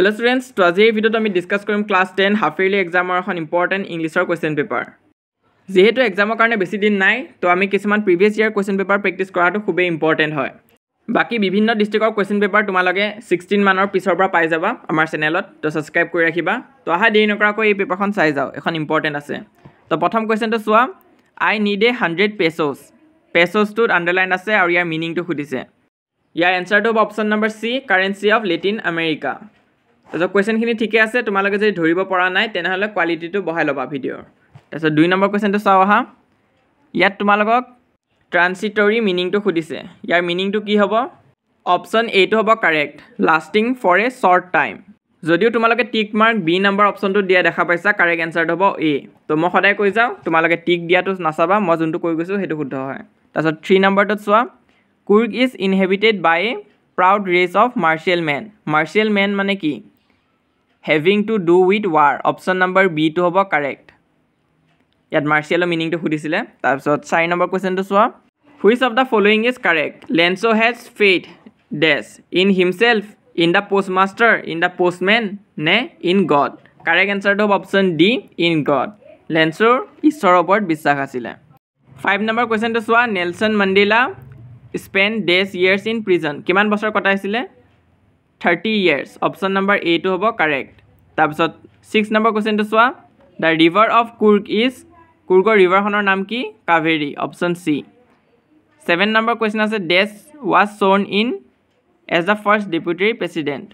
hello' students ত' আজি এই ভিডিঅ'ত আমি ডিছকাছ কৰিম ক্লাছ টেন হাফ ইয়েৰলি এক্সামৰ এখন ইম্পৰ্টেণ্ট ইংলিছৰ কুৱেশ্যন পেপাৰ যিহেতু এক্সামৰ কাৰণে বেছি দিন নাই তো আমি কিছুমান previous year question paper practice কৰাটো খুবেই ইম্পৰ্টেণ্ট হয় বাকী বিভিন্ন ডিষ্ট্ৰিক্টৰ কুৱেশ্যন পেপাৰ তোমালোকে ছিক্সটিন মানৰ পিছৰ পৰা পাই যাবা আমাৰ চেনেলত তো ছাবস্ক্ৰাইব কৰি ৰাখিবা তো অহা দেৰি নকৰাকৈ এই পেপাৰখন চাই যাওঁ এখন ইম্পৰ্টেণ্ট আছে তো প্ৰথম কুৱেশ্যনটো চোৱা I need a hundred paces পেছ'চটোত আণ্ডাৰলাইন আছে আৰু ইয়াৰ মিনিংটো সুধিছে ইয়াৰ এনচাৰটো হ'ব option number C currency of Latin America তাৰপিছত কুৱেশ্যনখিনি ঠিকে আছে তোমালোকে যদি ধৰিব পৰা নাই তেনেহ'লে কোৱালিটিটো বঢ়াই ল'বা ভিডিঅ'ৰ তাৰপিছত দুই নম্বৰ কুৱেশ্যনটো চাওঁ আহা ইয়াত তোমালোকক ট্ৰান্সিটৰী মিনিংটো সুধিছে ইয়াৰ মিনিংটো কি হ'ব অপশ্যন এইটো হ'ব correct lasting for a short time যদিও তোমালোকে টিক মাৰ্ক বি নম্বৰ অপশ্যনটো দিয়া দেখা পাইছা কাৰেক্ট এনচাৰটো হ'ব এ ত' মই সদায় কৈ যাওঁ তোমালোকে টিক দিয়াটো নাচাবা মই যোনটো কৈ গৈছোঁ সেইটো শুদ্ধ হয় তাৰপিছত থ্ৰী নম্বৰটোত চোৱা Coorg is inhabited by a proud race of martial men martial men মানে কি having to do with war option number বিটো হ'ব কাৰেক্ট ইয়াত মাৰ্চিয়েলৰ মিনিংটো সুধিছিলে তাৰপিছত চাৰি নম্বৰ কুৱেশ্যনটো চোৱা which of the following is correct Lencho' has faith dash in himself in the post master in the postmen নে ইন গড কাৰেক্ট এনচাৰটো হ'ব অপশ্যন ডি ইন গড লেঞ্চৰ ঈশ্বৰৰ ওপৰত বিশ্বাস আছিলে ফাইভ নম্বৰ কুৱেশ্যনটো চোৱা Nelson Mandela spend dash years in prison কিমান বছৰ কটাইছিলে থাৰ্টি ইয়েৰ্ছ অপশ্যন নম্বৰ এইটো হ'ব কাৰেক্ট তাৰপিছত ছিক্স নম্বৰ কুৱেশ্যনটো চোৱা the river of Coorg is কুৰ্গৰ ৰিভাৰখনৰ নাম কি Kaveri option C seven number question আছে dash was sworn in as the first deputy president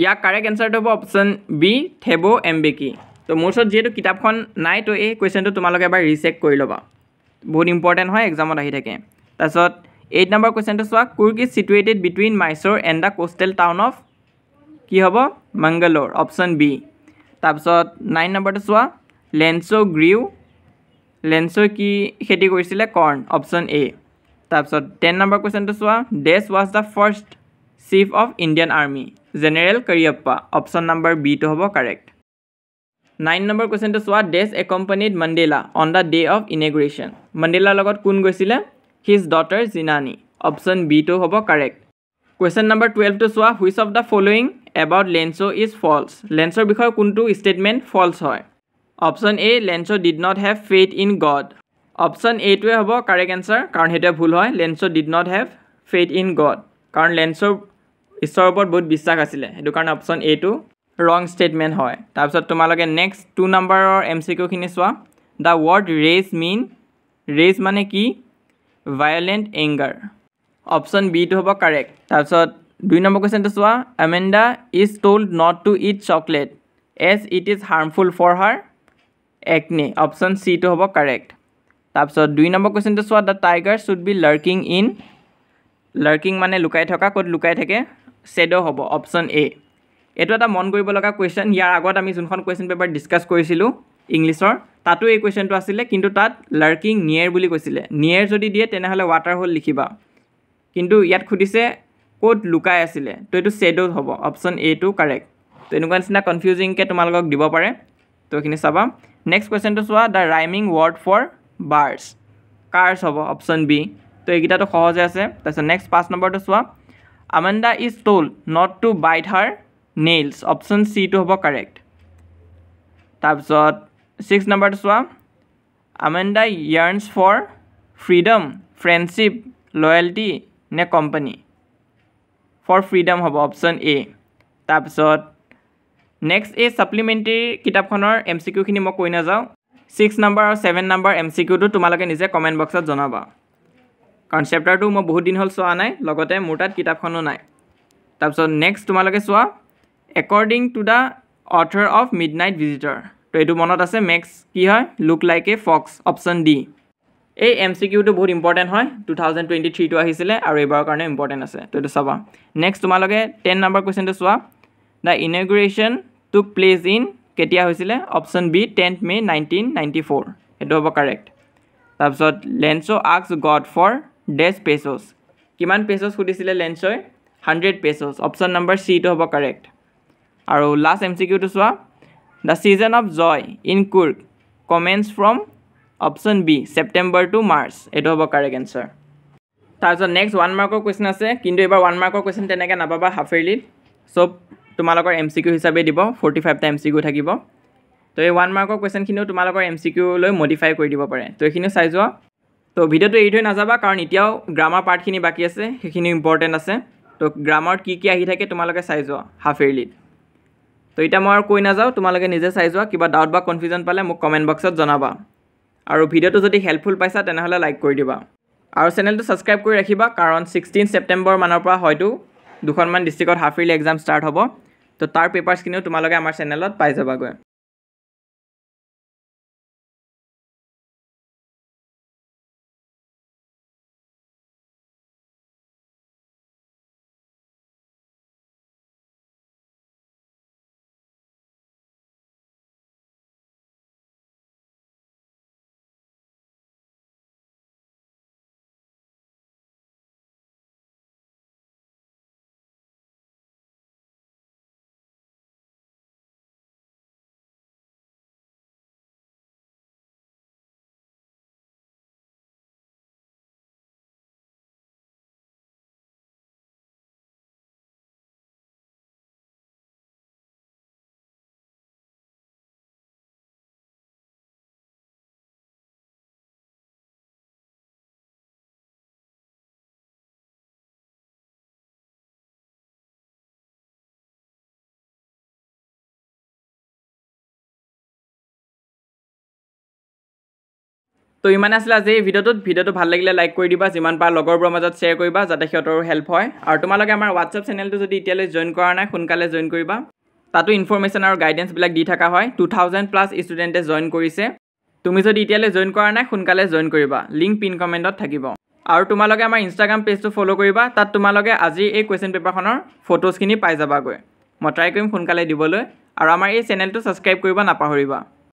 ইয়াৰ কাৰেক্ট এনচাৰটো হ'ব অপশ্যন বি থেবো এম্বেকি ত' মোৰ ওচৰত যিহেতু কিতাপখন নাই ত' এই কুৱেশ্যনটো তোমালোকে এবাৰ ৰিচেক কৰি ল'বা বহুত ইম্পৰ্টেণ্ট হয় এক্সামত আহি থাকে তাৰপিছত এইট নম্বৰ কুৱেশ্যনটো চোৱা Coorg is situated between Mysore and the coastal town of কি হ'ব মাংগালোৰ অপশ্যন বি তাৰপিছত নাইন নম্বৰটো চোৱা লেঞ্চো গ্ৰিউ লেঞ্চো কি খেতি কৰিছিলে কৰ্ণ অপশ্যন এ তাৰপিছত টেন নম্বৰ কুৱেশ্যনটো চোৱা dash was the first chief of Indian army general Cariappa option number বিটো হ'ব কাৰেক্ট নাইন নম্বৰ কুৱেশ্যনটো চোৱা dash accompanied Mandela on the day of inauguration মণ্ডেলাৰ লগত কোন গৈছিলে হিজ ডটাৰ জিনানী অপশ্যন বিটো হ'ব কাৰেক্ট কুৱেশ্যন নম্বৰ টুৱেলভটো চোৱা which of the following about Lencho' is false লেঞ্চৰ বিষয়ে কোনটো ষ্টেটমেণ্ট ফল্ছ হয় option A Lencho' did not have faith in God option এইটোৱে হ'ব কাৰেক্ট এনচাৰ কাৰণ সেইটোৱে ভুল হয় Lencho' did not have faith in God কাৰণ লেঞ্চৰ ঈশ্বৰৰ ওপৰত বহুত বিশ্বাস আছিলে সেইটো কাৰণে অপশ্যন এইটো ৰং ষ্টেটমেণ্ট হয় তাৰপিছত তোমালোকে নেক্সট টু নাম্বাৰৰ এম চি কিউখিনি চোৱা the word raze mean raze মানে কি ভায়লেণ্ট এংগাৰ অপশ্যন বিটো হ'ব কাৰেক্ট তাৰপিছত দুই নম্বৰ কুৱেশ্যনটো চোৱা Amanda is told not to eat chocolate as it is harmful for her acne option C টো হ'ব কাৰেক্ট তাৰপিছত দুই নম্বৰ কুৱেশ্যনটো চোৱা the tiger should be lurking in lurking মানে লুকাই থকা ক'ত লুকাই থাকে চেড' হ'ব অপশ্যন এ এইটো এটা মন কৰিব লগা কুৱেশ্যন ইয়াৰ আগত আমি যোনখন কুৱেশ্যন পেপাৰ ডিছকাছ কৰিছিলোঁ ইংলিছৰ তাতো এই কুৱেশ্যনটো আছিলে কিন্তু তাত লাৰ্কিং নিয়েৰ বুলি কৈছিলে নিয়েৰ যদি দিয়ে তেনেহ'লে ৱাটাৰ হোল লিখিবা কিন্তু ইয়াত সুধিছে ক'ত লুকাই আছিলে তো এইটো শ্বেড' হ'ব অপশ্যন এইটো কাৰেক্ট তো এনেকুৱা নিচিনা কনফিউজিংকৈ তোমালোকক দিব পাৰে তো এইখিনি চাবা নেক্সট কুৱেশ্যনটো চোৱা the rhyming word for bars cars হ'ব অপশ্যন বি তো এইকেইটাটো সহজে আছে তাৰপিছত নেক্সট পাঁচ নম্বৰটো চোৱা Amanda is told not to bite her nails option চিটো হ'ব কাৰেক্ট তাৰপিছত ছিক্স নম্বৰটো চোৱা Amanda yearns for freedom friendship loyalty নে কম্পানী ফৰ ফ্ৰীডম হ'ব অপশ্যন এ তাৰপিছত নেক্সট এই ছাপ্লিমেণ্টেৰী কিতাপখনৰ এম চি কিউখিনি মই কৈ নাযাওঁ ছিক্স নম্বৰ আৰু ছেভেন নম্বৰ এম চি কিউটো তোমালোকে নিজে কমেণ্ট বক্সত জনাবা কাৰণ চেপ্টাৰটো মই বহুত দিন হ'ল চোৱা নাই লগতে মোৰ তাত কিতাপখনো নাই তাৰপিছত নেক্সট তোমালোকে চোৱা according to the author of midnight visitor তো এইটো মনত আছে মেক্স কি হয় look like a fox option D এই এম চি কিউটো বহুত ইম্পৰ্টেণ্ট হয় টু থাউজেণ্ড টুৱেণ্টি থ্ৰীটো আহিছিলে আৰু এইবাৰৰ কাৰণে ইম্পৰ্টেণ্ট আছে তো এইটো চাবা নেক্সট তোমালোকে টেন নম্বৰ কুৱেশ্যনটো চোৱা দ্য ইনগ্ৰেশ্যন টুক প্লেচ ইন কেতিয়া হৈছিলে option B tenth May' nineteen ninety four সেইটো হ'ব কাৰেক্ট তাৰপিছত Lencho asks God for dash pesos কিমান পেচ'চ সুধিছিলে লেঞ্চই হাণ্ড্ৰেড পেচ'চ অপশ্যন নম্বৰ চিটো হ'ব কাৰেক্ট আৰু লাষ্ট এম চি কিউটো চোৱা the season of joy in Coorg commences from option B September to March এইটো হ'ব কাৰেক্ট এনচাৰ তাৰপিছত নেক্সট ওৱান মাৰ্কৰ কুৱেশ্যন আছে কিন্তু এইবাৰ ওৱান মাৰ্কৰ কুৱেশ্যন তেনেকৈ নাপাবা হাফেৰিলিত চব তোমালোকৰ এম চি কিউ হিচাপে দিব ফৰ্টি ফাইভটা এম চি কিউ থাকিব তো এই ওৱান মাৰ্কৰ কুৱেশ্যনখিনিও তোমালোকৰ এম চি কিউলৈ মডিফাই কৰি দিব পাৰে তো এইখিনিও চাই যোৱা তো ভিডিঅ'টো এৰি থৈ নাযাবা কাৰণ এতিয়াও গ্ৰামাৰ পাৰ্টখিনি বাকী আছে সেইখিনিও ইম্পৰ্টেণ্ট আছে তো গ্ৰামাৰত কি কি আহি থাকে তোমালোকে চাই যোৱা হাফ ইয়েৰলিত তো এতিয়া মই আৰু কৈ নাযাওঁ তোমালোকে নিজে চাই যোৱা কিবা ডাউট বা কনফিউজন পালে মোক কমেণ্ট বক্সত জনাবা আৰু ভিডিঅ'টো যদি হেল্পফুল পাইছা তেনেহ'লে লাইক কৰি দিবা আৰু চেনেলটো ছাবস্ক্ৰাইব কৰি ৰাখিবা কাৰণ ছিক্সটিন ছেপ্টেম্বৰ মানৰ পৰা হয়তো দুখনমান ডিষ্ট্ৰিক্টত হাফ ইৰ্লি এক্সাম ষ্টাৰ্ট হ'ব তো তাৰ পেপাৰ্ছখিনিও তোমালোকে আমাৰ চেনেলত পাই যাবাগৈ তো ইমানে আছিলে আজি এই ভিডিঅ'টোত ভিডিঅ'টো ভাল লাগিলে লাইক কৰি দিবা যিমান পাৰ লগৰবোৰৰ মাজত শ্বেয়াৰ কৰিবা যাতে সিহঁতৰো হেল্প হয় আৰু তোমালোকে আমাৰ হোৱাটছআপ চেনেলটো যদি এতিয়ালৈ জইন কৰা নাই সোনকালে জইন কৰিবা তাতো ইনফৰ্মেশ্যন আৰু গাইডেঞ্চবিলাক দি থকা হয় টু থাউজেণ্ড প্লাছ ষ্টুডেণ্টে জইন কৰিছে তুমি যদি এতিয়ালৈ জইন কৰা নাই সোনকালে জইন কৰিবা লিংক পিন কমেণ্টত থাকিব আৰু তোমালোকে আমাৰ ইনষ্টাগ্ৰাম পেজটো ফ'ল' কৰিবা তাত তোমালোকে আজিৰ এই কুৱেশ্যন পেপাৰখনৰ ফটোজখিনি পাই যাবাগৈ মই ট্ৰাই কৰিম সোনকালে দিবলৈ আৰু আমাৰ এই চেনেলটো ছাবস্ক্ৰাইব কৰিব নাপাহৰিবা